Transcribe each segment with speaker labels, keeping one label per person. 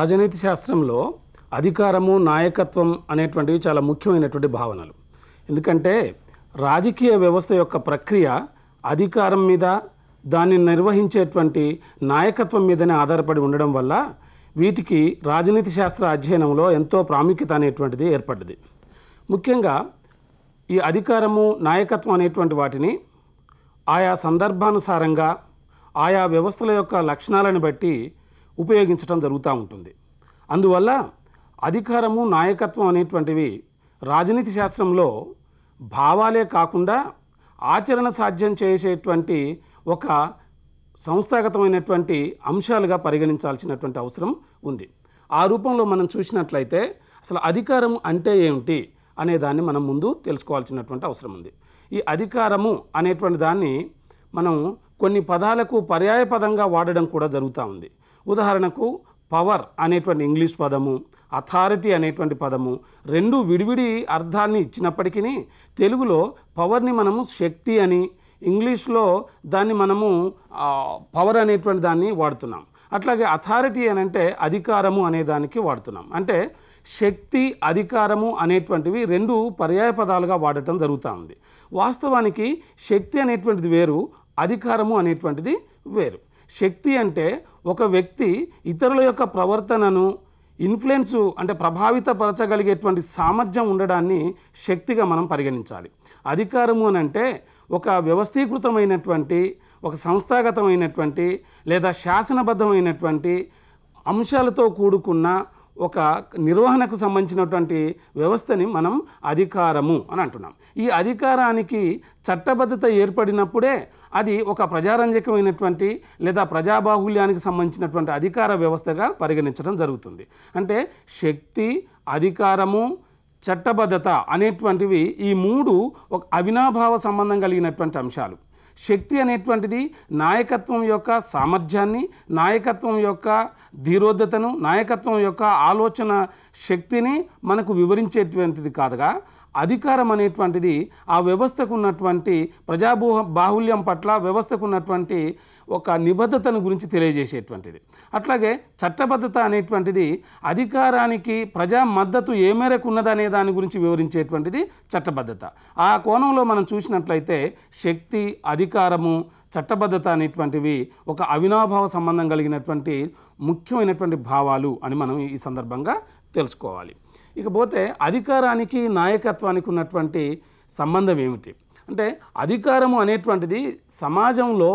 Speaker 1: రాజనీతి శాస్త్రంలో అధికారము నాయకత్వం అనేటువంటివి చాలా ముఖ్యమైనటువంటి భావనలు ఎందుకంటే రాజకీయ వ్యవస్థ యొక్క ప్రక్రియ అధికారం మీద దాన్ని నిర్వహించేటువంటి నాయకత్వం మీదనే ఆధారపడి ఉండడం వల్ల వీటికి రాజనీతి శాస్త్ర అధ్యయనంలో ఎంతో ప్రాముఖ్యత అనేటువంటిది ఏర్పడ్డది ముఖ్యంగా ఈ అధికారము నాయకత్వం అనేటువంటి వాటిని ఆయా సందర్భానుసారంగా ఆయా వ్యవస్థల యొక్క లక్షణాలను బట్టి ఉపయోగించడం జరుగుతూ ఉంటుంది అందువల్ల అధికారము నాయకత్వం అనేటువంటివి రాజనీతి శాస్త్రంలో భావాలే కాకుండా ఆచరణ సాధ్యం చేసేటువంటి ఒక సంస్థాగతమైనటువంటి అంశాలుగా పరిగణించాల్సినటువంటి అవసరం ఉంది ఆ రూపంలో మనం చూసినట్లయితే అసలు అధికారం అంటే ఏమిటి అనే దాన్ని మనం ముందు తెలుసుకోవాల్సినటువంటి అవసరం ఉంది ఈ అధికారము అనేటువంటి దాన్ని మనం కొన్ని పదాలకు పర్యాయపదంగా వాడడం కూడా జరుగుతూ ఉంది ఉదాహరణకు పవర్ అనేటువంటి ఇంగ్లీష్ పదము అథారిటీ అనేటువంటి పదము రెండు విడివిడి అర్థాన్ని ఇచ్చినప్పటికీ తెలుగులో పవర్ని మనము శక్తి అని ఇంగ్లీష్లో దాన్ని మనము పవర్ అనేటువంటి దాన్ని వాడుతున్నాం అట్లాగే అథారిటీ అని అంటే అధికారము అనే దానికి వాడుతున్నాం అంటే శక్తి అధికారము అనేటువంటివి రెండు పర్యాయ పదాలుగా వాడటం జరుగుతూ ఉంది వాస్తవానికి శక్తి అనేటువంటిది వేరు అధికారము అనేటువంటిది వేరు శక్తి అంటే ఒక వ్యక్తి ఇతరుల యొక్క ప్రవర్తనను ఇన్ఫ్లుయెన్సు అంటే ప్రభావితపరచగలిగేటువంటి సామర్థ్యం ఉండడాన్ని శక్తిగా మనం పరిగణించాలి అధికారము అని అంటే ఒక వ్యవస్థీకృతమైనటువంటి ఒక సంస్థాగతమైనటువంటి లేదా శాసనబద్ధమైనటువంటి అంశాలతో కూడుకున్న ఒక నిర్వహణకు సంబంధించినటువంటి వ్యవస్థని మనం అధికారము అని అంటున్నాం ఈ అధికారానికి చట్టబద్ధత ఏర్పడినప్పుడే అది ఒక ప్రజారంజకమైనటువంటి లేదా ప్రజాబాహుల్యానికి సంబంధించినటువంటి అధికార వ్యవస్థగా పరిగణించడం జరుగుతుంది అంటే శక్తి అధికారము చట్టబద్ధత అనేటువంటివి ఈ మూడు ఒక అవినాభావ సంబంధం కలిగినటువంటి అంశాలు శక్తి అనేటువంటిది నాయకత్వం యొక్క సామర్థ్యాన్ని నాయకత్వం యొక్క ధీరోద్ధతను నాయకత్వం యొక్క ఆలోచన శక్తిని మనకు వివరించేటువంటిది కాదుగా అధికారం అనేటువంటిది ఆ వ్యవస్థకు ఉన్నటువంటి ప్రజాభూ బాహుల్యం పట్ల వ్యవస్థకు ఉన్నటువంటి ఒక నిబద్ధతను గురించి తెలియజేసేటువంటిది అట్లాగే చట్టబద్ధత అనేటువంటిది అధికారానికి ప్రజా మద్దతు ఏ మేరకు ఉన్నదనే దాని గురించి వివరించేటువంటిది చట్టబద్ధత ఆ కోణంలో మనం చూసినట్లయితే శక్తి అధికారము చట్టబద్ధత అనేటువంటివి ఒక అవినాభావ సంబంధం కలిగినటువంటి ముఖ్యమైనటువంటి భావాలు అని మనం ఈ సందర్భంగా తెలుసుకోవాలి ఇకపోతే అధికారానికి నాయకత్వానికి ఉన్నటువంటి సంబంధం ఏమిటి అంటే అధికారము అనేటువంటిది సమాజంలో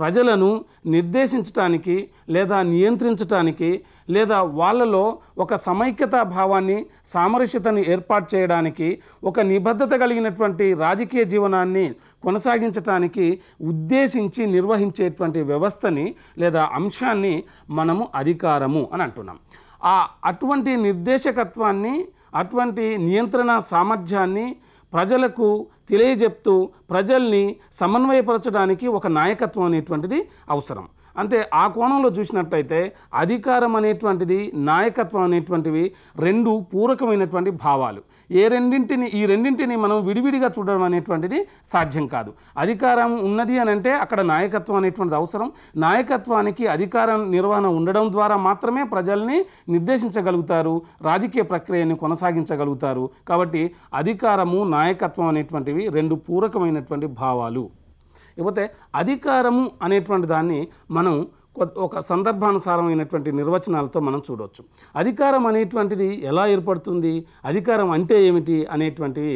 Speaker 1: ప్రజలను నిర్దేశించటానికి లేదా నియంత్రించటానికి లేదా వాళ్ళలో ఒక సమైక్యత భావాన్ని సామరస్యతను ఏర్పాటు చేయడానికి ఒక నిబద్ధత కలిగినటువంటి రాజకీయ జీవనాన్ని కొనసాగించటానికి ఉద్దేశించి నిర్వహించేటువంటి వ్యవస్థని లేదా అంశాన్ని మనము అధికారము అని అంటున్నాం ఆ అటువంటి నిర్దేశకత్వాన్ని అటువంటి నియంత్రణ సామర్థ్యాన్ని ప్రజలకు తెలియజెప్తూ ప్రజల్ని సమన్వయపరచడానికి ఒక నాయకత్వం అనేటువంటిది అవసరం అంటే ఆ కోణంలో చూసినట్టయితే అధికారం అనేటువంటిది నాయకత్వం అనేటువంటివి రెండు పూరకమైనటువంటి భావాలు ఏ రెండింటిని ఈ రెండింటిని మనం విడివిడిగా చూడడం అనేటువంటిది సాధ్యం కాదు అధికారం ఉన్నది అని అంటే అక్కడ నాయకత్వం అనేటువంటిది అవసరం నాయకత్వానికి అధికారం నిర్వహణ ఉండడం ద్వారా మాత్రమే ప్రజల్ని నిర్దేశించగలుగుతారు రాజకీయ ప్రక్రియని కొనసాగించగలుగుతారు కాబట్టి అధికారము నాయకత్వం అనేటువంటివి రెండు పూరకమైనటువంటి భావాలు లేకపోతే అధికారము అనేటువంటి దాన్ని మనం ఒక సందర్భానుసారమైనటువంటి నిర్వచనాలతో మనం చూడవచ్చు అధికారం అనేటువంటిది ఎలా ఏర్పడుతుంది అధికారం అంటే ఏమిటి అనేటువంటివి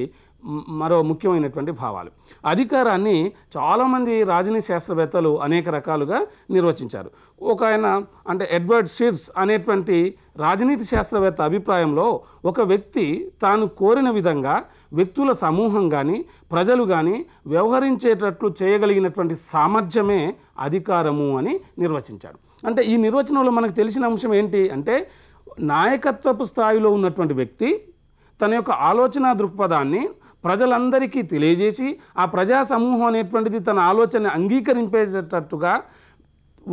Speaker 1: మరో ముఖ్యమైనటువంటి భావాలు అధికారాన్ని చాలామంది రాజనీతి శాస్త్రవేత్తలు అనేక రకాలుగా నిర్వచించారు ఒక ఆయన అంటే ఎడ్వర్డ్ షిర్స్ అనేటువంటి రాజనీతి శాస్త్రవేత్త అభిప్రాయంలో ఒక వ్యక్తి తాను కోరిన విధంగా వ్యక్తుల సమూహం కానీ ప్రజలు కానీ వ్యవహరించేటట్లు చేయగలిగినటువంటి సామర్థ్యమే అధికారము అని నిర్వచించాడు అంటే ఈ నిర్వచనంలో మనకు తెలిసిన అంశం ఏంటి అంటే నాయకత్వపు స్థాయిలో ఉన్నటువంటి వ్యక్తి తన యొక్క ఆలోచన దృక్పథాన్ని ప్రజలందరికీ తెలియజేసి ఆ ప్రజా సమూహం అనేటువంటిది తన ఆలోచన అంగీకరింపేటట్టుగా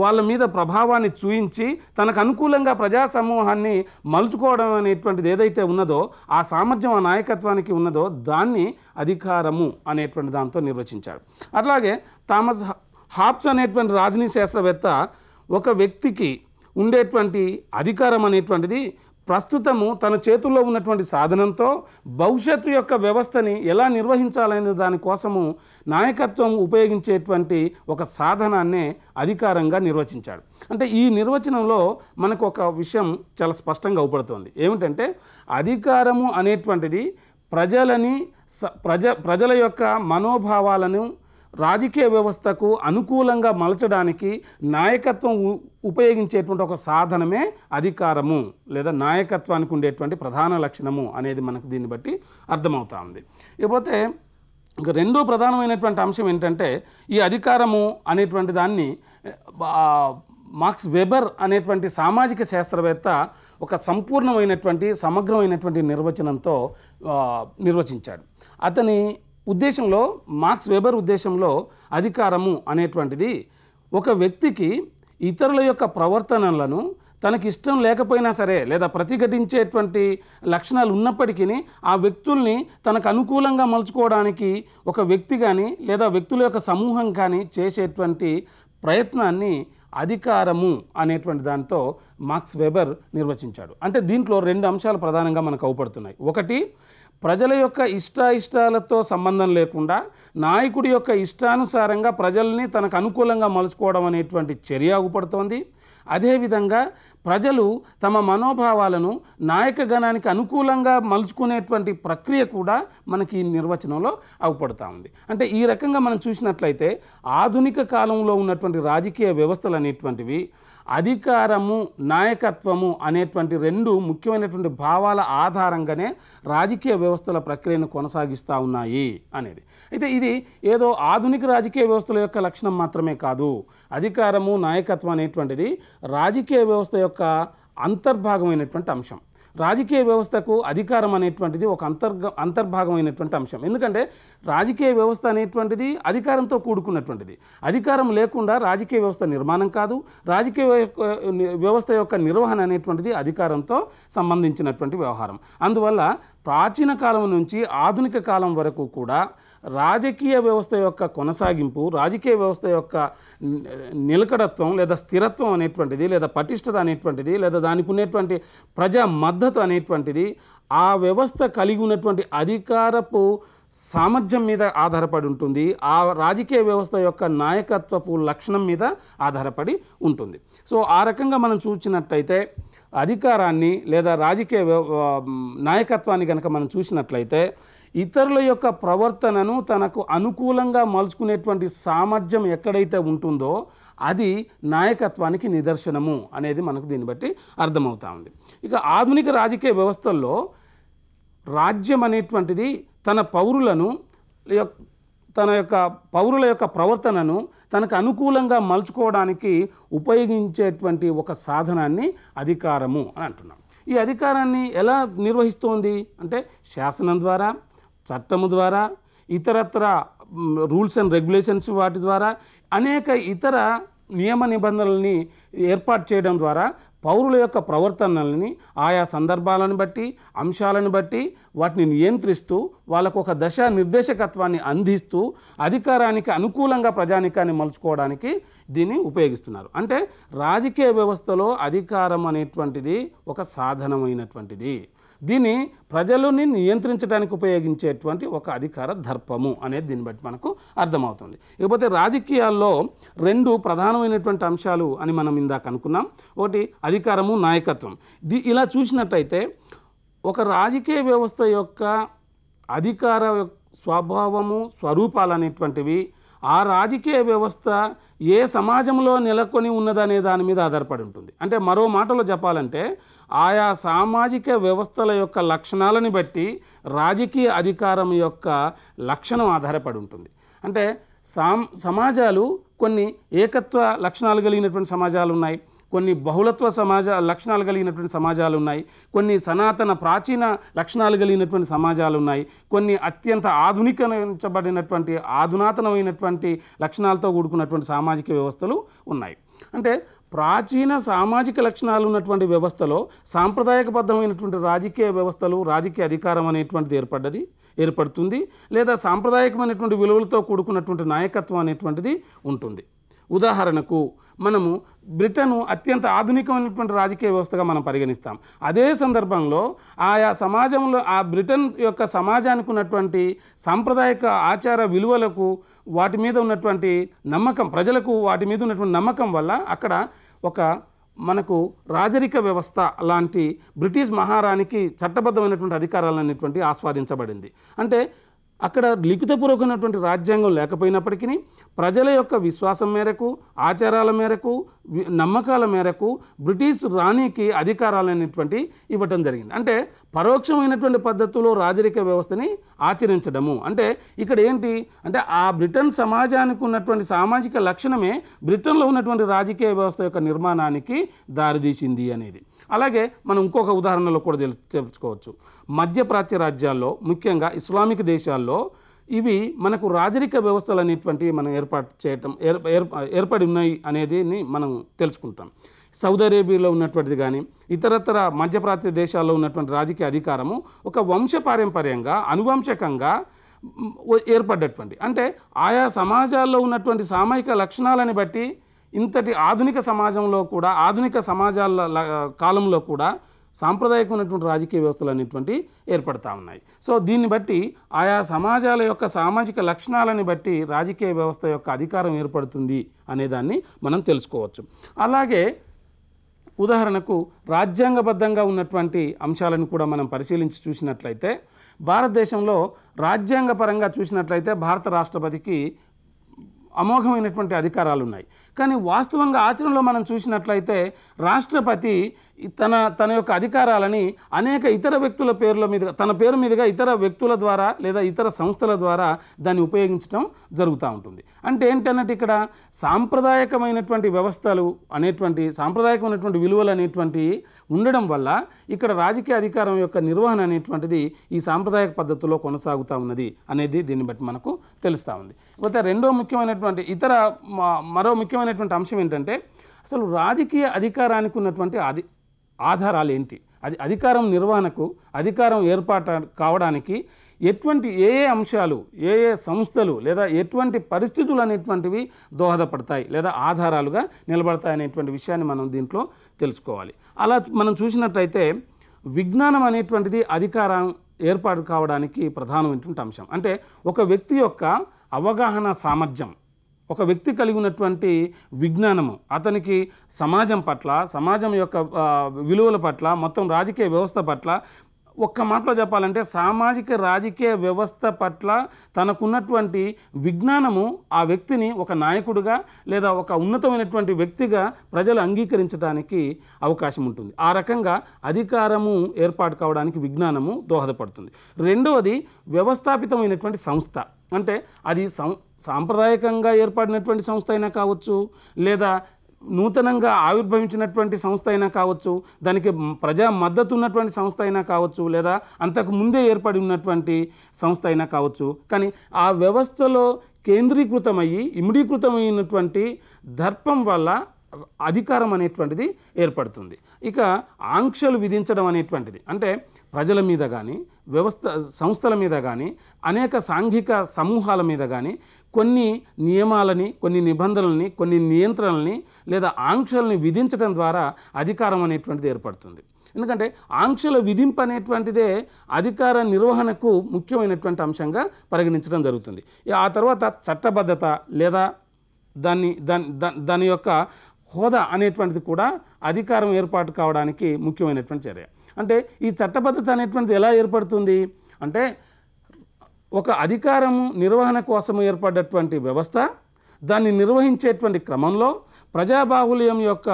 Speaker 1: వాళ్ళ మీద ప్రభావాన్ని చూయించి తనకు అనుకూలంగా ప్రజా సమూహాన్ని మలుచుకోవడం అనేటువంటిది ఏదైతే ఉన్నదో ఆ సామర్థ్యం ఆ నాయకత్వానికి ఉన్నదో దాన్ని అధికారము అనేటువంటి దాంతో నిర్వచించాడు అట్లాగే థామస్ హాప్స్ అనేటువంటి రాజనీ శాస్త్రవేత్త ఒక వ్యక్తికి ఉండేటువంటి అధికారం అనేటువంటిది ప్రస్తుతము తన చేతుల్లో ఉన్నటువంటి సాధనంతో భవిష్యత్తు యొక్క వ్యవస్థని ఎలా నిర్వహించాలనే దానికోసము నాయకత్వం ఉపయోగించేటువంటి ఒక సాధనాన్నే అధికారంగా నిర్వచించాడు అంటే ఈ నిర్వచనంలో మనకు ఒక విషయం చాలా స్పష్టంగా అవుపడుతుంది ఏమిటంటే అధికారము అనేటువంటిది ప్రజలని ప్రజ ప్రజల యొక్క మనోభావాలను రాజకీయ వ్యవస్థకు అనుకూలంగా మలచడానికి నాయకత్వం ఉపయోగించేటువంటి ఒక సాధనమే అధికారము లేదా నాయకత్వానికి ఉండేటువంటి ప్రధాన లక్షణము అనేది మనకు దీన్ని బట్టి అర్థమవుతా ఉంది ఇకపోతే ఇంకా రెండో ప్రధానమైనటువంటి అంశం ఏంటంటే ఈ అధికారము అనేటువంటి దాన్ని మార్క్స్ వెబర్ అనేటువంటి సామాజిక శాస్త్రవేత్త ఒక సంపూర్ణమైనటువంటి సమగ్రమైనటువంటి నిర్వచనంతో నిర్వచించాడు అతని ఉద్దేశంలో మార్క్స్ వెబర్ ఉద్దేశంలో అధికారము అనేటువంటిది ఒక వ్యక్తికి ఇతరుల యొక్క ప్రవర్తనలను తనకి ఇష్టం లేకపోయినా సరే లేదా ప్రతిఘటించేటువంటి లక్షణాలు ఉన్నప్పటికీ ఆ వ్యక్తుల్ని తనకు అనుకూలంగా మలుచుకోవడానికి ఒక వ్యక్తి కానీ లేదా వ్యక్తుల యొక్క సమూహం కానీ చేసేటువంటి ప్రయత్నాన్ని అధికారము అనేటువంటి దాంతో మార్క్స్ వెబర్ నిర్వచించాడు అంటే దీంట్లో రెండు అంశాలు ప్రధానంగా మనకు అవుపడుతున్నాయి ఒకటి ప్రజల యొక్క ఇష్టాయిష్టాలతో సంబంధం లేకుండా నాయకుడి యొక్క ఇష్టానుసారంగా ప్రజల్ని తనకు అనుకూలంగా మలుచుకోవడం అనేటువంటి చర్య ఆగుపడుతోంది అదేవిధంగా ప్రజలు తమ మనోభావాలను నాయకగణానికి అనుకూలంగా మలుచుకునేటువంటి ప్రక్రియ కూడా మనకి ఈ నిర్వచనంలో అవుపడుతూ ఉంది అంటే ఈ రకంగా మనం చూసినట్లయితే ఆధునిక కాలంలో ఉన్నటువంటి రాజకీయ వ్యవస్థలు అనేటువంటివి అధికారము నాయకత్వము అనేటువంటి రెండు ముఖ్యమైనటువంటి భావాల ఆధారంగానే రాజకీయ వ్యవస్థల ప్రక్రియను కొనసాగిస్తూ ఉన్నాయి అనేది అయితే ఇది ఏదో ఆధునిక రాజకీయ వ్యవస్థల యొక్క లక్షణం మాత్రమే కాదు అధికారము నాయకత్వం అనేటువంటిది రాజకీయ వ్యవస్థ యొక్క అంతర్భాగమైనటువంటి అంశం రాజకీయ వ్యవస్థకు అధికారం అనేటువంటిది ఒక అంతర్గ అంతర్భాగమైనటువంటి అంశం ఎందుకంటే రాజకీయ వ్యవస్థ అనేటువంటిది అధికారంతో కూడుకున్నటువంటిది అధికారం లేకుండా రాజకీయ వ్యవస్థ నిర్మాణం కాదు రాజకీయ వ్యవస్థ యొక్క నిర్వహణ అనేటువంటిది అధికారంతో సంబంధించినటువంటి వ్యవహారం అందువల్ల ప్రాచీన కాలం నుంచి ఆధునిక కాలం వరకు కూడా రాజకీయ వ్యవస్థ యొక్క కొనసాగింపు రాజకీయ వ్యవస్థ యొక్క నిలకడత్వం లేదా స్థిరత్వం అనేటువంటిది లేదా పటిష్టత అనేటువంటిది లేదా దానికి ఉన్నటువంటి ప్రజా మద్దతు అనేటువంటిది ఆ వ్యవస్థ కలిగి ఉన్నటువంటి అధికారపు సామర్థ్యం మీద ఆధారపడి ఉంటుంది ఆ రాజకీయ వ్యవస్థ యొక్క నాయకత్వపు లక్షణం మీద ఆధారపడి ఉంటుంది సో ఆ రకంగా మనం చూసినట్టయితే అధికారాన్ని లేదా రాజకీయ నాయకత్వాన్ని కనుక మనం చూసినట్లయితే ఇతరుల యొక్క ప్రవర్తనను తనకు అనుకూలంగా మలుచుకునేటువంటి సామర్థ్యం ఎక్కడైతే ఉంటుందో అది నాయకత్వానికి నిదర్శనము అనేది మనకు దీన్ని బట్టి అర్థమవుతా ఉంది ఇక ఆధునిక రాజకీయ వ్యవస్థల్లో రాజ్యం అనేటువంటిది తన పౌరులను తన యొక్క పౌరుల యొక్క ప్రవర్తనను తనకు అనుకూలంగా మలుచుకోవడానికి ఉపయోగించేటువంటి ఒక సాధనాన్ని అధికారము అని అంటున్నాం ఈ అధికారాన్ని ఎలా నిర్వహిస్తోంది అంటే శాసనం ద్వారా చట్టము ద్వారా ఇతరత్ర రూల్స్ అండ్ రెగ్యులేషన్స్ వాటి ద్వారా అనేక ఇతర నియమ నిబంధనల్ని ఏర్పాటు చేయడం ద్వారా పౌరుల యొక్క ప్రవర్తనల్ని ఆయా సందర్భాలను బట్టి అంశాలను బట్టి వాటిని నియంత్రిస్తూ వాళ్ళకు ఒక దశ నిర్దేశకత్వాన్ని అందిస్తూ అధికారానికి అనుకూలంగా ప్రజానికాన్ని మలుచుకోవడానికి దీన్ని ఉపయోగిస్తున్నారు అంటే రాజకీయ వ్యవస్థలో అధికారం అనేటువంటిది ఒక సాధనమైనటువంటిది దీన్ని ప్రజలని నియంత్రించడానికి ఉపయోగించేటువంటి ఒక అధికార దర్పము అనేది దీన్ని బట్టి మనకు అర్థమవుతుంది ఇకపోతే రాజకీయాల్లో రెండు ప్రధానమైనటువంటి అంశాలు అని మనం ఇందాక అనుకున్నాం ఒకటి అధికారము నాయకత్వం ది ఇలా చూసినట్టయితే ఒక రాజకీయ వ్యవస్థ యొక్క అధికార స్వభావము స్వరూపాలు అనేటువంటివి ఆ రాజకీయ వ్యవస్థ ఏ సమాజంలో నెలకొని ఉన్నదనే దాని మీద ఆధారపడి ఉంటుంది అంటే మరో మాటలో చెప్పాలంటే ఆయా సామాజిక వ్యవస్థల యొక్క లక్షణాలని బట్టి రాజకీయ అధికారం యొక్క లక్షణం ఆధారపడి ఉంటుంది అంటే సమాజాలు కొన్ని ఏకత్వ లక్షణాలు కలిగినటువంటి సమాజాలు ఉన్నాయి కొన్ని బహుళత్వ సమాజ లక్షణాలు కలిగినటువంటి సమాజాలు ఉన్నాయి కొన్ని సనాతన ప్రాచీన లక్షణాలు కలిగినటువంటి సమాజాలు ఉన్నాయి కొన్ని అత్యంత ఆధునికరించబడినటువంటి ఆధునాతనమైనటువంటి లక్షణాలతో కూడుకున్నటువంటి సామాజిక వ్యవస్థలు ఉన్నాయి అంటే ప్రాచీన సామాజిక లక్షణాలు ఉన్నటువంటి వ్యవస్థలో సాంప్రదాయకబద్ధమైనటువంటి రాజకీయ వ్యవస్థలు రాజకీయ అధికారం అనేటువంటిది ఏర్పడ్డది ఏర్పడుతుంది లేదా సాంప్రదాయకమైనటువంటి విలువలతో కూడుకున్నటువంటి నాయకత్వం అనేటువంటిది ఉంటుంది ఉదాహరణకు మనము బ్రిటను అత్యంత ఆధునికమైనటువంటి రాజకీయ వ్యవస్థగా మనం పరిగణిస్తాం అదే సందర్భంలో ఆయా సమాజంలో ఆ బ్రిటన్ యొక్క సమాజానికి ఉన్నటువంటి సాంప్రదాయక ఆచార విలువలకు వాటి మీద ఉన్నటువంటి నమ్మకం ప్రజలకు వాటి మీద ఉన్నటువంటి నమ్మకం వల్ల అక్కడ ఒక మనకు రాజరిక వ్యవస్థ లాంటి బ్రిటిష్ మహారాణికి చట్టబద్ధమైనటువంటి అధికారాలు అనేటువంటి ఆస్వాదించబడింది అంటే అక్కడ లిఖితపూర్వకమైనటువంటి రాజ్యాంగం లేకపోయినప్పటికీ ప్రజల యొక్క విశ్వాసం మేరకు ఆచారాల మేరకు నమ్మకాల మేరకు బ్రిటిష్ రాణికి అధికారాలు అనేటువంటి ఇవ్వటం జరిగింది అంటే పరోక్షమైనటువంటి పద్ధతిలో రాజరిక వ్యవస్థని ఆచరించడము అంటే ఇక్కడ ఏంటి అంటే ఆ బ్రిటన్ సమాజానికి ఉన్నటువంటి సామాజిక లక్షణమే బ్రిటన్లో ఉన్నటువంటి రాజకీయ వ్యవస్థ యొక్క నిర్మాణానికి దారితీసింది అనేది అలాగే మనం ఇంకొక ఉదాహరణలో కూడా తెలుసుకోవచ్చు మధ్యప్రాచ్య రాజ్యాల్లో ముఖ్యంగా ఇస్లామిక్ దేశాల్లో ఇవి మనకు రాజరిక వ్యవస్థలు అనేటువంటివి మనం ఏర్పాటు చేయటం ఏర్పడి ఉన్నాయి అనేది మనం తెలుసుకుంటాం సౌదీ అరేబియాలో ఉన్నటువంటిది కానీ ఇతరతర మధ్యప్రాచ్య దేశాల్లో ఉన్నటువంటి రాజకీయ అధికారము ఒక వంశపారంపర్యంగా అనువంశకంగా ఏర్పడ్డటువంటి అంటే ఆయా సమాజాల్లో ఉన్నటువంటి సామాజిక లక్షణాలని బట్టి ఇంతటి ఆధునిక సమాజంలో కూడా ఆధునిక సమాజాల కాలంలో కూడా సాంప్రదాయకమైనటువంటి రాజకీయ వ్యవస్థలు అనేటువంటి ఏర్పడతా ఉన్నాయి సో దీన్ని బట్టి ఆయా సమాజాల యొక్క సామాజిక లక్షణాలని బట్టి రాజకీయ వ్యవస్థ యొక్క అధికారం ఏర్పడుతుంది అనేదాన్ని మనం తెలుసుకోవచ్చు అలాగే ఉదాహరణకు రాజ్యాంగబద్ధంగా ఉన్నటువంటి అంశాలను కూడా మనం పరిశీలించి చూసినట్లయితే భారతదేశంలో రాజ్యాంగపరంగా చూసినట్లయితే భారత రాష్ట్రపతికి అమోఘమైనటువంటి అధికారాలు ఉన్నాయి కానీ వాస్తవంగా ఆచరణలో మనం చూసినట్లయితే రాష్ట్రపతి తన తన యొక్క అధికారాలని అనేక ఇతర వ్యక్తుల పేర్ల మీద తన పేరు మీదుగా ఇతర వ్యక్తుల ద్వారా లేదా ఇతర సంస్థల ద్వారా దాన్ని ఉపయోగించడం జరుగుతూ ఉంటుంది అంటే ఏంటన్నట్టు ఇక్కడ సాంప్రదాయకమైనటువంటి వ్యవస్థలు అనేటువంటి సాంప్రదాయకమైనటువంటి విలువలు అనేటువంటి ఉండడం వల్ల ఇక్కడ రాజకీయ అధికారం యొక్క నిర్వహణ అనేటువంటిది ఈ సాంప్రదాయక పద్ధతిలో కొనసాగుతూ ఉన్నది అనేది దీన్ని బట్టి మనకు తెలుస్తూ ఉంది ఇకపోతే రెండో ముఖ్యమైనటువంటి ఇతర మరో ముఖ్యమైనటువంటి అంశం ఏంటంటే అసలు రాజకీయ అధికారానికి ఉన్నటువంటి అది ఆధారాలు ఏంటి అది అధికారం నిర్వహణకు అధికారం ఏర్పాటు కావడానికి ఎటువంటి ఏ ఏ అంశాలు ఏ ఏ సంస్థలు లేదా ఎటువంటి పరిస్థితులు అనేటువంటివి దోహదపడతాయి లేదా ఆధారాలుగా నిలబడతాయి అనేటువంటి విషయాన్ని మనం దీంట్లో తెలుసుకోవాలి అలా మనం చూసినట్టయితే విజ్ఞానం అనేటువంటిది అధికారం ఏర్పాటు కావడానికి ప్రధానమైనటువంటి అంశం అంటే ఒక వ్యక్తి యొక్క అవగాహన సామర్థ్యం ఒక వ్యక్తి కలిగి ఉన్నటువంటి విజ్ఞానము అతనికి సమాజం పట్ల సమాజం యొక్క విలువల పట్ల మొత్తం రాజకీయ వ్యవస్థ పట్ల ఒక్క మాటలో చెప్పాలంటే సామాజిక రాజకీయ వ్యవస్థ పట్ల తనకున్నటువంటి విజ్ఞానము ఆ వ్యక్తిని ఒక నాయకుడిగా లేదా ఒక ఉన్నతమైనటువంటి వ్యక్తిగా ప్రజలు అంగీకరించడానికి అవకాశం ఉంటుంది ఆ రకంగా అధికారము ఏర్పాటు కావడానికి విజ్ఞానము దోహదపడుతుంది రెండవది వ్యవస్థాపితమైనటువంటి సంస్థ అంటే అది సం సాంప్రదాయకంగా ఏర్పడినటువంటి సంస్థ అయినా కావచ్చు లేదా నూతనంగా ఆవిర్భవించినటువంటి సంస్థ అయినా కావచ్చు దానికి ప్రజా మద్దతు ఉన్నటువంటి సంస్థ అయినా కావచ్చు లేదా అంతకు ముందే ఏర్పడి ఉన్నటువంటి సంస్థ అయినా కావచ్చు కానీ ఆ వ్యవస్థలో కేంద్రీకృతమయ్యి ఇమిడీకృతమైనటువంటి దర్పం వల్ల అధికారం అనేటువంటిది ఏర్పడుతుంది ఇక ఆంక్షలు విధించడం అనేటువంటిది అంటే ప్రజల మీద కానీ వ్యవస్థ సంస్థల మీద కానీ అనేక సాంఘిక సమూహాల మీద కానీ కొన్ని నియమాలని కొన్ని నిబంధనల్ని కొన్ని నియంత్రణల్ని లేదా ఆంక్షల్ని విధించడం ద్వారా అధికారం అనేటువంటిది ఏర్పడుతుంది ఎందుకంటే ఆంక్షల విధింపు అనేటువంటిదే అధికార నిర్వహణకు ముఖ్యమైనటువంటి అంశంగా పరిగణించడం జరుగుతుంది ఆ తర్వాత చట్టబద్ధత లేదా దాన్ని దాని దాని యొక్క హోదా అనేటువంటిది కూడా అధికారం ఏర్పాటు కావడానికి ముఖ్యమైనటువంటి చర్య అంటే ఈ చట్టబద్ధత అనేటువంటిది ఎలా ఏర్పడుతుంది అంటే ఒక అధికారము నిర్వహణ కోసం ఏర్పడ్డటువంటి వ్యవస్థ దాన్ని నిర్వహించేటువంటి క్రమంలో ప్రజాబాహుల్యం యొక్క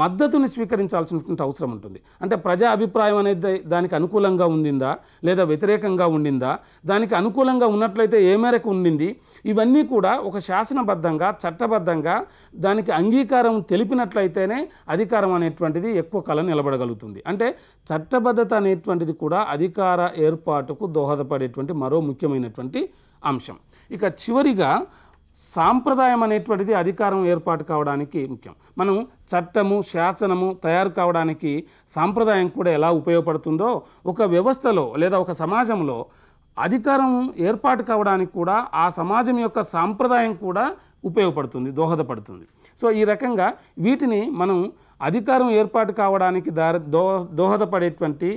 Speaker 1: మద్దతుని స్వీకరించాల్సినటువంటి అవసరం ఉంటుంది అంటే ప్రజా అభిప్రాయం అనేది దానికి అనుకూలంగా ఉండిందా లేదా వ్యతిరేకంగా ఉండిందా దానికి అనుకూలంగా ఉన్నట్లయితే ఏ మేరకు ఉండింది ఇవన్నీ కూడా ఒక శాసనబద్ధంగా చట్టబద్ధంగా దానికి అంగీకారం తెలిపినట్లయితేనే అధికారం అనేటువంటిది ఎక్కువ కళ నిలబడగలుగుతుంది అంటే చట్టబద్ధత అనేటువంటిది కూడా అధికార ఏర్పాటుకు దోహదపడేటువంటి మరో ముఖ్యమైనటువంటి అంశం ఇక చివరిగా సాంప్రదాయం అనేటువంటిది అధికారం ఏర్పాటు కావడానికి ముఖ్యం మనం చట్టము శాసనము తయారు కావడానికి సాంప్రదాయం కూడా ఎలా ఉపయోగపడుతుందో ఒక వ్యవస్థలో లేదా ఒక సమాజంలో అధికారం ఏర్పాటు కావడానికి కూడా ఆ సమాజం యొక్క సాంప్రదాయం కూడా ఉపయోగపడుతుంది దోహదపడుతుంది సో ఈ రకంగా వీటిని మనం అధికారం ఏర్పాటు కావడానికి దారి దోహదపడేటువంటి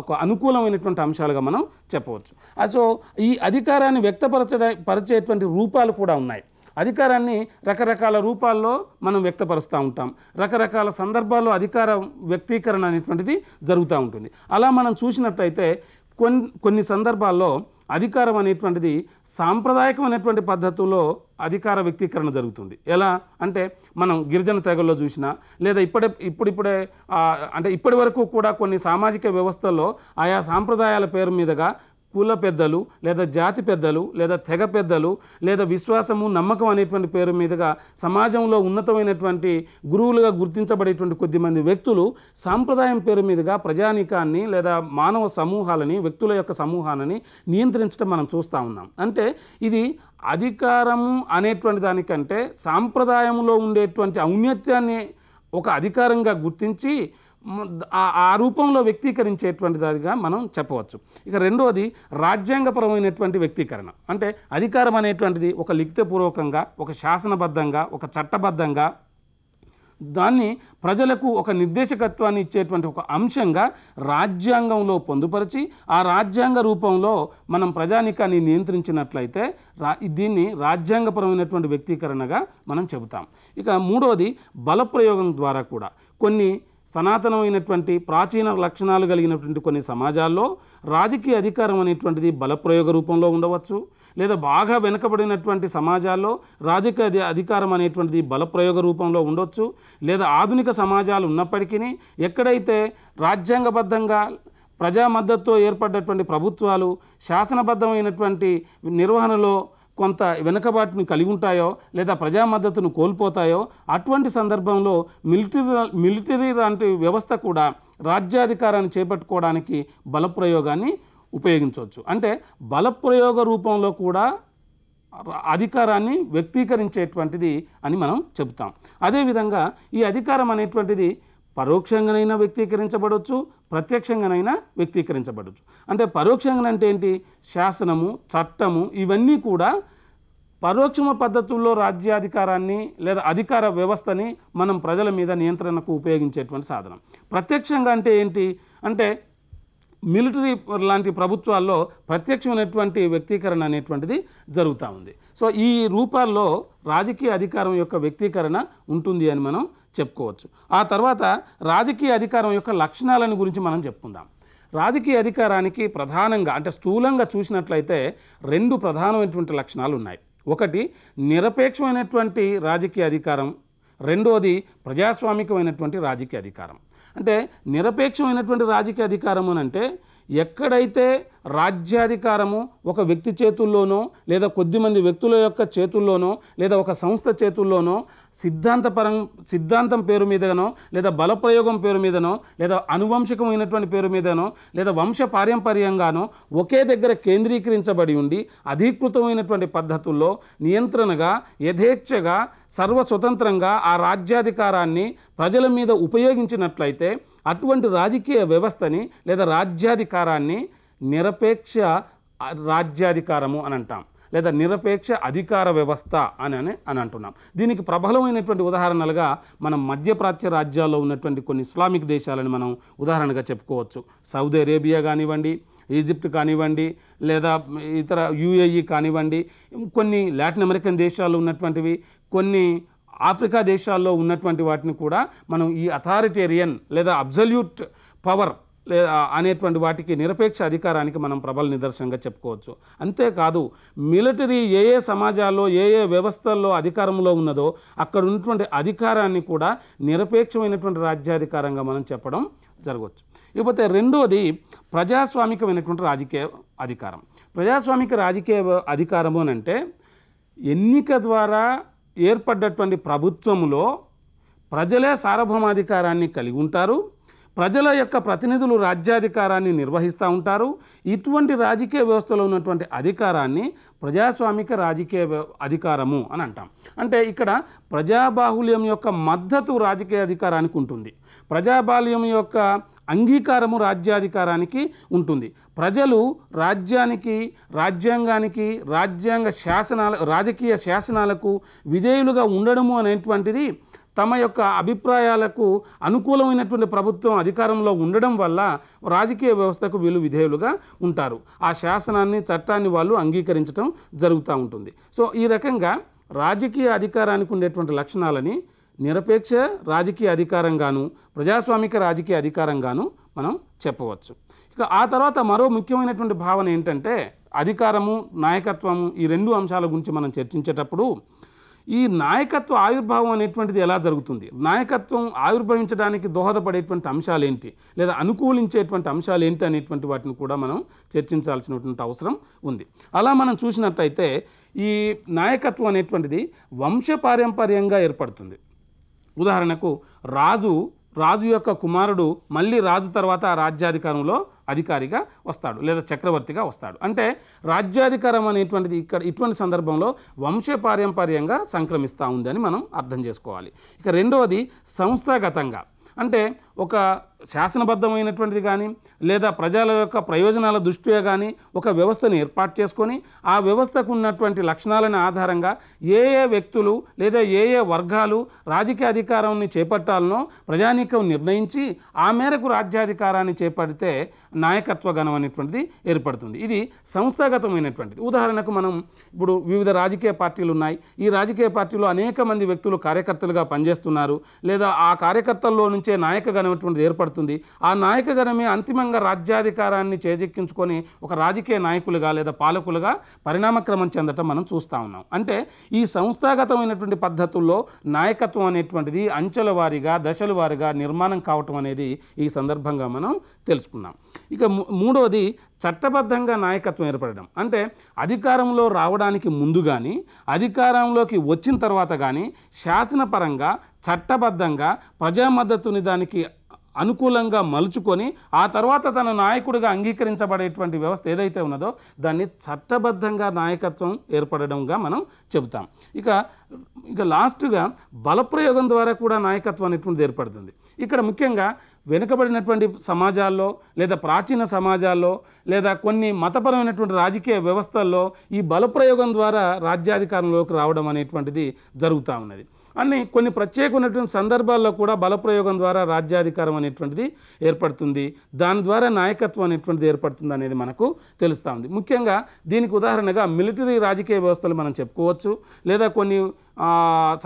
Speaker 1: ఒక అనుకూలమైనటువంటి అంశాలుగా మనం చెప్పవచ్చు సో ఈ అధికారాన్ని వ్యక్తపరచ పరిచేటువంటి రూపాలు కూడా ఉన్నాయి అధికారాన్ని రకరకాల రూపాల్లో మనం వ్యక్తపరుస్తూ ఉంటాం రకరకాల సందర్భాల్లో అధికార వ్యక్తీకరణ అనేటువంటిది జరుగుతూ ఉంటుంది అలా మనం చూసినట్లయితే కొన్ని కొన్ని సందర్భాల్లో అధికారం అనేటువంటిది సాంప్రదాయకమైనటువంటి పద్ధతుల్లో అధికార వ్యక్తీకరణ జరుగుతుంది ఎలా అంటే మనం గిరిజన తెగల్లో చూసినా లేదా ఇప్పుడే ఇప్పుడిప్పుడే అంటే ఇప్పటి వరకు కూడా కొన్ని సామాజిక వ్యవస్థల్లో ఆయా సాంప్రదాయాల పేరు మీదుగా కుల పెద్దలు లేదా జాతి పెద్దలు లేదా తెగ పెద్దలు లేదా విశ్వాసము నమ్మకం అనేటువంటి పేరు మీదుగా సమాజంలో ఉన్నతమైనటువంటి గురువులుగా గుర్తించబడేటువంటి కొద్దిమంది వ్యక్తులు సాంప్రదాయం పేరు మీదుగా ప్రజానీకాన్ని లేదా మానవ సమూహాలని వ్యక్తుల యొక్క సమూహాలని నియంత్రించడం మనం చూస్తూ ఉన్నాం అంటే ఇది అధికారము అనేటువంటి దానికంటే సాంప్రదాయంలో ఉండేటువంటి ఔన్నత్యాన్ని ఒక అధికారంగా గుర్తించి ఆ రూపంలో వ్యక్తీకరించేటువంటి దానిగా మనం చెప్పవచ్చు ఇక రెండవది రాజ్యాంగపరమైనటువంటి వ్యక్తీకరణ అంటే అధికారం అనేటువంటిది ఒక లిఖితపూర్వకంగా ఒక శాసనబద్ధంగా ఒక చట్టబద్ధంగా దాన్ని ప్రజలకు ఒక నిర్దేశకత్వాన్ని ఇచ్చేటువంటి ఒక అంశంగా రాజ్యాంగంలో పొందుపరిచి ఆ రాజ్యాంగ రూపంలో మనం ప్రజానికాన్ని నియంత్రించినట్లయితే రా దీన్ని రాజ్యాంగపరమైనటువంటి వ్యక్తీకరణగా మనం చెబుతాం ఇక మూడవది బలప్రయోగం ద్వారా కూడా కొన్ని సనాతనమైనటువంటి ప్రాచీన లక్షణాలు కలిగినటువంటి కొన్ని సమాజాల్లో రాజకీయ అధికారం అనేటువంటిది బలప్రయోగ రూపంలో ఉండవచ్చు లేదా బాగా వెనుకబడినటువంటి సమాజాల్లో రాజకీయ అధికారం అనేటువంటిది బలప్రయోగ రూపంలో ఉండొచ్చు లేదా ఆధునిక సమాజాలు ఉన్నప్పటికీ ఎక్కడైతే రాజ్యాంగబద్ధంగా ప్రజా మద్దతుతో ఏర్పడ్డటువంటి ప్రభుత్వాలు శాసనబద్ధమైనటువంటి నిర్వహణలో కొంత వెనుకబాటుని కలిగి ఉంటాయో లేదా ప్రజా మద్దతును కోల్పోతాయో అటువంటి సందర్భంలో మిలిటరీ మిలిటరీ లాంటి వ్యవస్థ కూడా రాజ్యాధికారాన్ని చేపట్టుకోవడానికి బలప్రయోగాన్ని ఉపయోగించవచ్చు అంటే బలప్రయోగ రూపంలో కూడా అధికారాన్ని వ్యక్తీకరించేటువంటిది అని మనం చెబుతాం అదేవిధంగా ఈ అధికారం అనేటువంటిది పరోక్షంగానైనా వ్యక్తీకరించబడవచ్చు ప్రత్యక్షంగానైనా వ్యక్తీకరించబడవచ్చు అంటే పరోక్షంగా అంటే ఏంటి శాసనము చట్టము ఇవన్నీ కూడా పరోక్షమ పద్ధతుల్లో రాజ్యాధికారాన్ని లేదా అధికార వ్యవస్థని మనం ప్రజల మీద నియంత్రణకు ఉపయోగించేటువంటి సాధనం ప్రత్యక్షంగా అంటే ఏంటి అంటే మిలిటరీ లాంటి ప్రభుత్వాల్లో ప్రత్యక్షమైనటువంటి వ్యక్తీకరణ అనేటువంటిది జరుగుతూ ఉంది సో ఈ రూపాల్లో రాజకీయ అధికారం యొక్క వ్యక్తీకరణ ఉంటుంది అని మనం చెప్పుకోవచ్చు ఆ తర్వాత రాజకీయ అధికారం యొక్క లక్షణాలను గురించి మనం చెప్పుకుందాం రాజకీయ అధికారానికి ప్రధానంగా అంటే స్థూలంగా చూసినట్లయితే రెండు ప్రధానమైనటువంటి లక్షణాలు ఉన్నాయి ఒకటి నిరపేక్షమైనటువంటి రాజకీయ అధికారం రెండోది ప్రజాస్వామికమైనటువంటి రాజకీయ అధికారం అంటే నిరపేక్షమైనటువంటి రాజకీయ అధికారం అని అంటే ఎక్కడైతే రాజ్యాధికారము ఒక వ్యక్తి చేతుల్లోనో లేదా కొద్దిమంది వ్యక్తుల యొక్క చేతుల్లోనో లేదా ఒక సంస్థ చేతుల్లోనో సిద్ధాంతపరం సిద్ధాంతం పేరు మీదనో లేదా బలప్రయోగం పేరు మీదనో లేదా అనువంశికమైనటువంటి పేరు మీదనో లేదా వంశ పారంపర్యంగానో ఒకే దగ్గర కేంద్రీకరించబడి ఉండి అధీకృతమైనటువంటి పద్ధతుల్లో నియంత్రణగా యథేచ్ఛగా సర్వస్వతంత్రంగా ఆ రాజ్యాధికారాన్ని ప్రజల మీద ఉపయోగించినట్లయితే అటువంటి రాజకీయ వ్యవస్థని లేదా రాజ్యాధికారాన్ని నిరపేక్ష రాజ్యాధికారము అని అంటాం లేదా నిరపేక్ష అధికార వ్యవస్థ అని అని అని అంటున్నాం దీనికి ప్రబలమైనటువంటి ఉదాహరణలుగా మనం మధ్యప్రాచ్య రాజ్యాల్లో ఉన్నటువంటి కొన్ని ఇస్లామిక్ దేశాలను మనం ఉదాహరణగా చెప్పుకోవచ్చు సౌదీ అరేబియా కానివ్వండి ఈజిప్ట్ కానివ్వండి లేదా ఇతర యూఏఈ కానివ్వండి కొన్ని లాటిన్ అమెరికన్ దేశాల్లో ఉన్నటువంటివి కొన్ని ఆఫ్రికా దేశాల్లో ఉన్నటువంటి వాటిని కూడా మనం ఈ అథారిటేరియన్ లేదా అబ్జల్యూట్ పవర్ లేదా అనేటువంటి వాటికి నిరపేక్ష అధికారానికి మనం ప్రబల నిదర్శనంగా చెప్పుకోవచ్చు అంతేకాదు మిలిటరీ ఏ ఏ సమాజాల్లో ఏ ఏ వ్యవస్థల్లో అధికారంలో ఉన్నదో అక్కడ ఉన్నటువంటి అధికారాన్ని కూడా నిరపేక్షమైనటువంటి రాజ్యాధికారంగా మనం చెప్పడం జరగవచ్చు ఇకపోతే రెండోది ప్రజాస్వామికమైనటువంటి రాజకీయ అధికారం ప్రజాస్వామిక రాజకీయ అధికారము అని అంటే ఎన్నిక ద్వారా ఏర్పడ్డటువంటి ప్రభుత్వంలో ప్రజలే సార్వభౌమాధికారాన్ని కలిగి ఉంటారు ప్రజల యొక్క ప్రతినిధులు రాజ్యాధికారాన్ని నిర్వహిస్తూ ఉంటారు ఇటువంటి రాజకీయ వ్యవస్థలో ఉన్నటువంటి అధికారాన్ని ప్రజాస్వామిక రాజకీయ అధికారము అని అంటాం అంటే ఇక్కడ ప్రజాబాహుల్యం యొక్క మద్దతు రాజకీయ అధికారానికి ఉంటుంది ప్రజాబాహుల్యం యొక్క అంగీకారము రాజ్యాధికారానికి ఉంటుంది ప్రజలు రాజ్యానికి రాజ్యాంగానికి రాజ్యాంగ శాసనాల రాజకీయ శాసనాలకు విధేయులుగా ఉండడము అనేటువంటిది తమ యొక్క అభిప్రాయాలకు అనుకూలమైనటువంటి ప్రభుత్వం అధికారంలో ఉండడం వల్ల రాజకీయ వ్యవస్థకు వీళ్ళు విధేయులుగా ఉంటారు ఆ శాసనాన్ని చట్టాన్ని వాళ్ళు అంగీకరించడం జరుగుతూ ఉంటుంది సో ఈ రకంగా రాజకీయ అధికారానికి ఉండేటువంటి లక్షణాలని నిరపేక్ష రాజకీయ అధికారంగాను ప్రజాస్వామిక రాజకీయ అధికారంగాను మనం చెప్పవచ్చు ఇక ఆ తర్వాత మరో ముఖ్యమైనటువంటి భావన ఏంటంటే అధికారము నాయకత్వము ఈ రెండు అంశాల గురించి మనం చర్చించేటప్పుడు ఈ నాయకత్వ ఆవిర్భావం అనేటువంటిది ఎలా జరుగుతుంది నాయకత్వం ఆవిర్భవించడానికి దోహదపడేటువంటి అంశాలు ఏంటి లేదా అనుకూలించేటువంటి అంశాలు ఏంటి అనేటువంటి వాటిని కూడా మనం చర్చించాల్సినటువంటి అవసరం ఉంది అలా మనం చూసినట్టయితే ఈ నాయకత్వం అనేటువంటిది వంశపారంపర్యంగా ఏర్పడుతుంది ఉదాహరణకు రాజు రాజు యొక్క కుమారుడు మళ్ళీ రాజు తర్వాత రాజ్యాధికారంలో అధికారిగా వస్తాడు లేదా చక్రవర్తిగా వస్తాడు అంటే రాజ్యాధికారం అనేటువంటిది ఇక్కడ ఇటువంటి సందర్భంలో వంశపారంపర్యంగా సంక్రమిస్తూ ఉందని మనం అర్థం చేసుకోవాలి ఇక రెండవది సంస్థాగతంగా అంటే ఒక శాసనబద్ధమైనటువంటిది కానీ లేదా ప్రజల యొక్క ప్రయోజనాల దృష్ట్యా కానీ ఒక వ్యవస్థను ఏర్పాటు చేసుకొని ఆ వ్యవస్థకు ఉన్నటువంటి లక్షణాలను ఆధారంగా ఏ ఏ వ్యక్తులు లేదా ఏ ఏ వర్గాలు రాజకీయ అధికారాన్ని చేపట్టాలనో ప్రజానీకం నిర్ణయించి ఆ మేరకు రాజ్యాధికారాన్ని చేపడితే నాయకత్వ గణం అనేటువంటిది ఏర్పడుతుంది ఇది సంస్థాగతమైనటువంటిది ఉదాహరణకు మనం ఇప్పుడు వివిధ రాజకీయ పార్టీలు ఉన్నాయి ఈ రాజకీయ పార్టీలో అనేక మంది వ్యక్తులు కార్యకర్తలుగా పనిచేస్తున్నారు లేదా ఆ కార్యకర్తల్లో నుంచే నాయక అనేటువంటిది ఏర్పడుతుంది ఆ నాయకగణమే అంతిమంగా రాజ్యాధికారాన్ని చేజెక్కించుకొని ఒక రాజకీయ నాయకులుగా లేదా పాలకులుగా పరిణామక్రమం చెందటం మనం చూస్తూ ఉన్నాం అంటే ఈ సంస్థాగతమైనటువంటి పద్ధతుల్లో నాయకత్వం అనేటువంటిది అంచెల వారీగా దశల వారిగా నిర్మాణం కావటం అనేది ఈ సందర్భంగా మనం తెలుసుకున్నాం ఇక మూడవది చట్టబద్ధంగా నాయకత్వం ఏర్పడడం అంటే అధికారంలో రావడానికి ముందు కానీ అధికారంలోకి వచ్చిన తర్వాత కానీ శాసనపరంగా చట్టబద్ధంగా ప్రజా మద్దతుని దానికి అనుకూలంగా మలుచుకొని ఆ తర్వాత తన నాయకుడిగా అంగీకరించబడేటువంటి వ్యవస్థ ఏదైతే ఉన్నదో దాన్ని చట్టబద్ధంగా నాయకత్వం ఏర్పడడంగా మనం చెబుతాం ఇక ఇక లాస్ట్గా బలప్రయోగం ద్వారా కూడా నాయకత్వం అనేటువంటిది ఏర్పడుతుంది ఇక్కడ ముఖ్యంగా వెనుకబడినటువంటి సమాజాల్లో లేదా ప్రాచీన సమాజాల్లో లేదా కొన్ని మతపరమైనటువంటి రాజకీయ వ్యవస్థల్లో ఈ బలప్రయోగం ద్వారా రాజ్యాధికారంలోకి రావడం అనేటువంటిది జరుగుతూ ఉన్నది అని కొన్ని ప్రత్యేకమైనటువంటి సందర్భాల్లో కూడా బలప్రయోగం ద్వారా రాజ్యాధికారం అనేటువంటిది ఏర్పడుతుంది దాని ద్వారా నాయకత్వం అనేటువంటిది ఏర్పడుతుంది అనేది మనకు తెలుస్తూ ఉంది ముఖ్యంగా దీనికి ఉదాహరణగా మిలిటరీ రాజకీయ వ్యవస్థలు మనం చెప్పుకోవచ్చు లేదా కొన్ని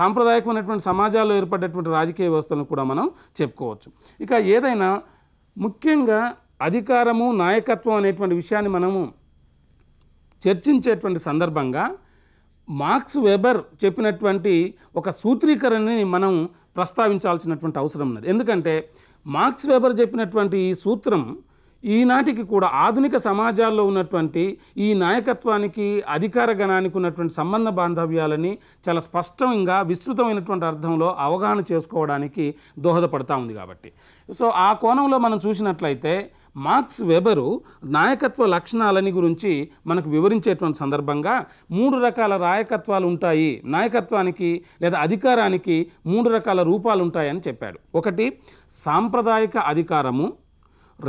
Speaker 1: సాంప్రదాయకమైనటువంటి సమాజాల్లో ఏర్పడేటువంటి రాజకీయ వ్యవస్థలను కూడా మనం చెప్పుకోవచ్చు ఇక ఏదైనా ముఖ్యంగా అధికారము నాయకత్వం అనేటువంటి విషయాన్ని మనము చర్చించేటువంటి సందర్భంగా మార్క్స్ వెబర్ చెప్పినటువంటి ఒక సూత్రీకరణని మనం ప్రస్తావించాల్సినటువంటి అవసరం ఉన్నది ఎందుకంటే మార్క్స్ వెబర్ చెప్పినటువంటి ఈ సూత్రం ఈనాటికి కూడా ఆధునిక సమాజాల్లో ఉన్నటువంటి ఈ నాయకత్వానికి అధికార గణానికి ఉన్నటువంటి సంబంధ బాంధవ్యాలని చాలా స్పష్టంగా విస్తృతమైనటువంటి అర్థంలో అవగాహన చేసుకోవడానికి దోహదపడతా ఉంది కాబట్టి సో ఆ కోణంలో మనం చూసినట్లయితే మార్క్స్ వెబరు నాయకత్వ లక్షణాలని గురించి మనకు వివరించేటువంటి సందర్భంగా మూడు రకాల నాయకత్వాలు ఉంటాయి నాయకత్వానికి లేదా అధికారానికి మూడు రకాల రూపాలు ఉంటాయని చెప్పాడు ఒకటి సాంప్రదాయక అధికారము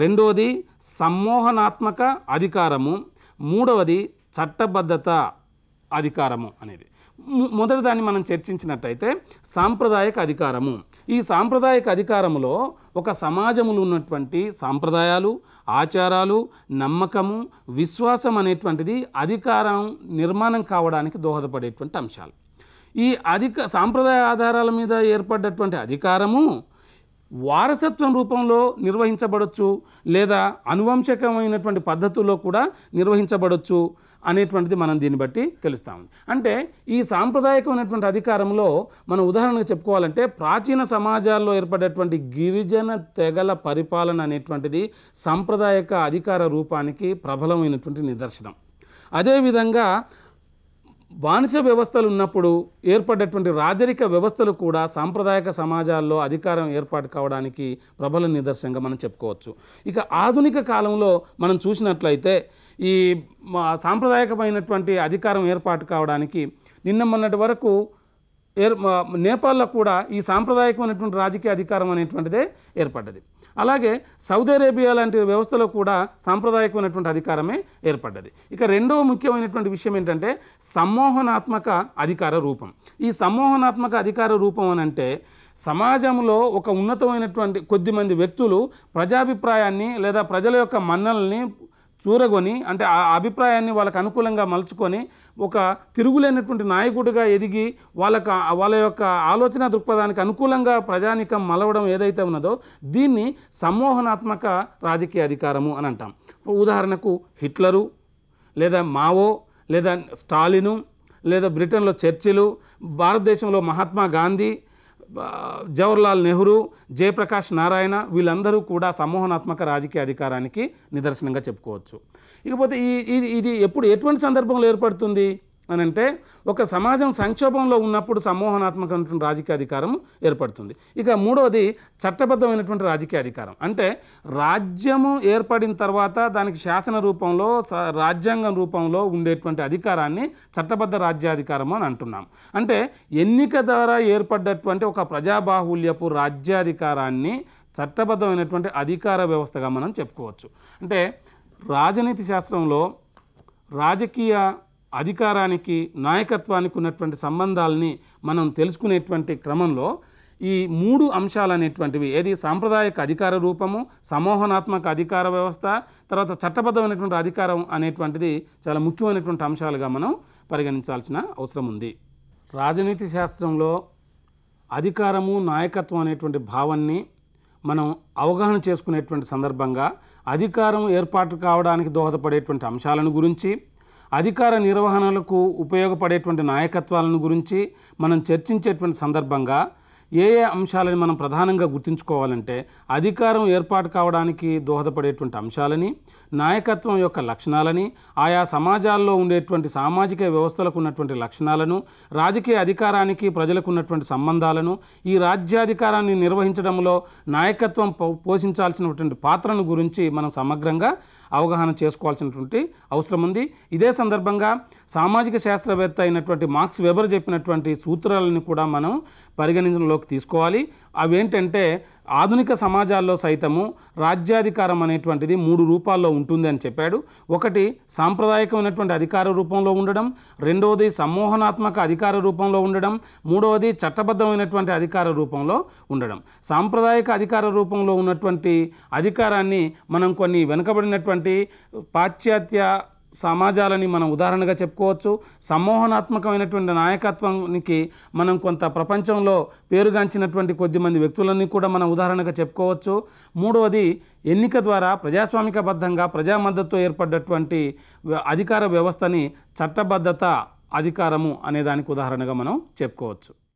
Speaker 1: రెండవది సమ్మోహనాత్మక అధికారము మూడవది చట్టబద్ధత అధికారము అనేది మొదటిదాన్ని మనం చర్చించినట్టయితే సాంప్రదాయక అధికారము ఈ సాంప్రదాయక అధికారములో ఒక సమాజములు ఉన్నటువంటి సాంప్రదాయాలు ఆచారాలు నమ్మకము విశ్వాసం అనేటువంటిది అధికారం నిర్మాణం కావడానికి దోహదపడేటువంటి అంశాలు ఈ అధిక సాంప్రదాయ ఆధారాల మీద ఏర్పడ్డటువంటి అధికారము వారసత్వం రూపంలో నిర్వహించబడవచ్చు లేదా అనువంశకమైనటువంటి పద్ధతుల్లో కూడా నిర్వహించబడవచ్చు అనేటువంటిది మనం దీన్ని బట్టి తెలుస్తాం అంటే ఈ సాంప్రదాయకమైనటువంటి అధికారంలో మనం ఉదాహరణకు చెప్పుకోవాలంటే ప్రాచీన సమాజాల్లో ఏర్పడేటువంటి గిరిజన తెగల పరిపాలన అనేటువంటిది సాంప్రదాయక అధికార రూపానికి ప్రబలమైనటువంటి నిదర్శనం అదేవిధంగా బానిస వ్యవస్థలు ఉన్నప్పుడు ఏర్పడేటువంటి రాజరిక వ్యవస్థలు కూడా సాంప్రదాయక సమాజాల్లో అధికారం ఏర్పాటు కావడానికి ప్రబల నిదర్శనంగా మనం చెప్పుకోవచ్చు ఇక ఆధునిక కాలంలో మనం చూసినట్లయితే ఈ సాంప్రదాయకమైనటువంటి అధికారం ఏర్పాటు కావడానికి నిన్న మొన్నటి వరకు ఏర్ నేపాల్లో కూడా ఈ సాంప్రదాయకమైనటువంటి రాజకీయ అధికారం అనేటువంటిదే ఏర్పడ్డది అలాగే సౌదీ అరేబియా లాంటి వ్యవస్థలో కూడా సాంప్రదాయకమైనటువంటి అధికారమే ఏర్పడ్డది ఇక రెండవ ముఖ్యమైనటువంటి విషయం ఏంటంటే సమ్మోహనాత్మక అధికార రూపం ఈ సమ్మోహనాత్మక అధికార రూపం అని అంటే సమాజంలో ఒక ఉన్నతమైనటువంటి కొద్దిమంది వ్యక్తులు ప్రజాభిప్రాయాన్ని లేదా ప్రజల యొక్క మన్నల్ని చూరగొని అంటే ఆ అభిప్రాయాన్ని వాళ్ళకు అనుకూలంగా మలుచుకొని ఒక తిరుగులేనటువంటి నాయకుడిగా ఎదిగి వాళ్ళకు వాళ్ళ యొక్క ఆలోచన దృక్పథానికి అనుకూలంగా ప్రజానికం మలవడం ఏదైతే ఉన్నదో దీన్ని సమ్మోహనాత్మక రాజకీయ అధికారము అని అంటాం ఉదాహరణకు హిట్లరు లేదా మావో లేదా స్టాలిను లేదా బ్రిటన్లో చర్చిలు భారతదేశంలో మహాత్మా గాంధీ జవహర్లాల్ నెహ్రూ జయప్రకాష్ నారాయణ వీళ్ళందరూ కూడా సమూహనాత్మక రాజకీయ అధికారానికి నిదర్శనంగా చెప్పుకోవచ్చు ఇకపోతే ఈ ఇది ఇది ఎప్పుడు ఎటువంటి సందర్భంలో ఏర్పడుతుంది అని అంటే ఒక సమాజం సంక్షోభంలో ఉన్నప్పుడు సమ్మోహనాత్మకమైనటువంటి రాజకీయ అధికారం ఏర్పడుతుంది ఇక మూడవది చట్టబద్ధమైనటువంటి రాజకీయ అధికారం అంటే రాజ్యము ఏర్పడిన తర్వాత దానికి శాసన రూపంలో రాజ్యాంగం రూపంలో ఉండేటువంటి అధికారాన్ని చట్టబద్ధ రాజ్యాధికారము అని అంటున్నాం అంటే ఎన్నిక ద్వారా ఏర్పడ్డటువంటి ఒక ప్రజాబాహుల్యపు రాజ్యాధికారాన్ని చట్టబద్ధమైనటువంటి అధికార వ్యవస్థగా మనం చెప్పుకోవచ్చు అంటే రాజనీతి శాస్త్రంలో రాజకీయ అధికారానికి నాయకత్వానికి ఉన్నటువంటి సంబంధాలని మనం తెలుసుకునేటువంటి క్రమంలో ఈ మూడు అంశాలు అనేటువంటివి ఏది సాంప్రదాయక అధికార రూపము సమూహనాత్మక అధికార వ్యవస్థ తర్వాత చట్టబద్ధమైనటువంటి అధికారం అనేటువంటిది చాలా ముఖ్యమైనటువంటి అంశాలుగా మనం పరిగణించాల్సిన అవసరం ఉంది రాజనీతి శాస్త్రంలో అధికారము నాయకత్వం అనేటువంటి భావాన్ని మనం అవగాహన చేసుకునేటువంటి సందర్భంగా అధికారం ఏర్పాటు కావడానికి దోహదపడేటువంటి అంశాలను గురించి అధికార నిర్వహణలకు ఉపయోగపడేటువంటి నాయకత్వాలను గురించి మనం చర్చించేటువంటి సందర్భంగా ఏ ఏ అంశాలని మనం ప్రధానంగా గుర్తుంచుకోవాలంటే అధికారం ఏర్పాటు కావడానికి దోహదపడేటువంటి అంశాలని నాయకత్వం యొక్క లక్షణాలని ఆయా సమాజాల్లో ఉండేటువంటి సామాజిక వ్యవస్థలకు ఉన్నటువంటి లక్షణాలను రాజకీయ అధికారానికి ప్రజలకు ఉన్నటువంటి సంబంధాలను ఈ రాజ్యాధికారాన్ని నిర్వహించడంలో నాయకత్వం పోషించాల్సినటువంటి పాత్రను గురించి మనం సమగ్రంగా అవగాహన చేసుకోవాల్సినటువంటి అవసరం ఉంది ఇదే సందర్భంగా సామాజిక శాస్త్రవేత్త అయినటువంటి మార్క్స్ వెబర్ చెప్పినటువంటి సూత్రాలను కూడా మనం పరిగణించడంలోకి తీసుకోవాలి అవేంటంటే ఆధునిక సమాజాల్లో సైతము రాజ్యాధికారం అనేటువంటిది మూడు రూపాల్లో ఉంటుంది అని చెప్పాడు ఒకటి సాంప్రదాయకమైనటువంటి అధికార రూపంలో ఉండడం రెండవది సమ్మోహనాత్మక అధికార రూపంలో ఉండడం మూడవది చట్టబద్ధమైనటువంటి అధికార రూపంలో ఉండడం సాంప్రదాయక అధికార రూపంలో ఉన్నటువంటి అధికారాన్ని మనం కొన్ని వెనుకబడినటువంటి పాశ్చాత్య సమాజాలని మనం ఉదాహరణగా చెప్పుకోవచ్చు సమ్మోహనాత్మకమైనటువంటి నాయకత్వానికి మనం కొంత ప్రపంచంలో పేరుగాంచినటువంటి కొద్దిమంది వ్యక్తులని కూడా మనం ఉదాహరణగా చెప్పుకోవచ్చు మూడవది ఎన్నిక ద్వారా ప్రజాస్వామికబద్ధంగా ప్రజా మద్దతు ఏర్పడ్డటువంటి అధికార వ్యవస్థని చట్టబద్ధత అధికారము అనే దానికి ఉదాహరణగా మనం చెప్పుకోవచ్చు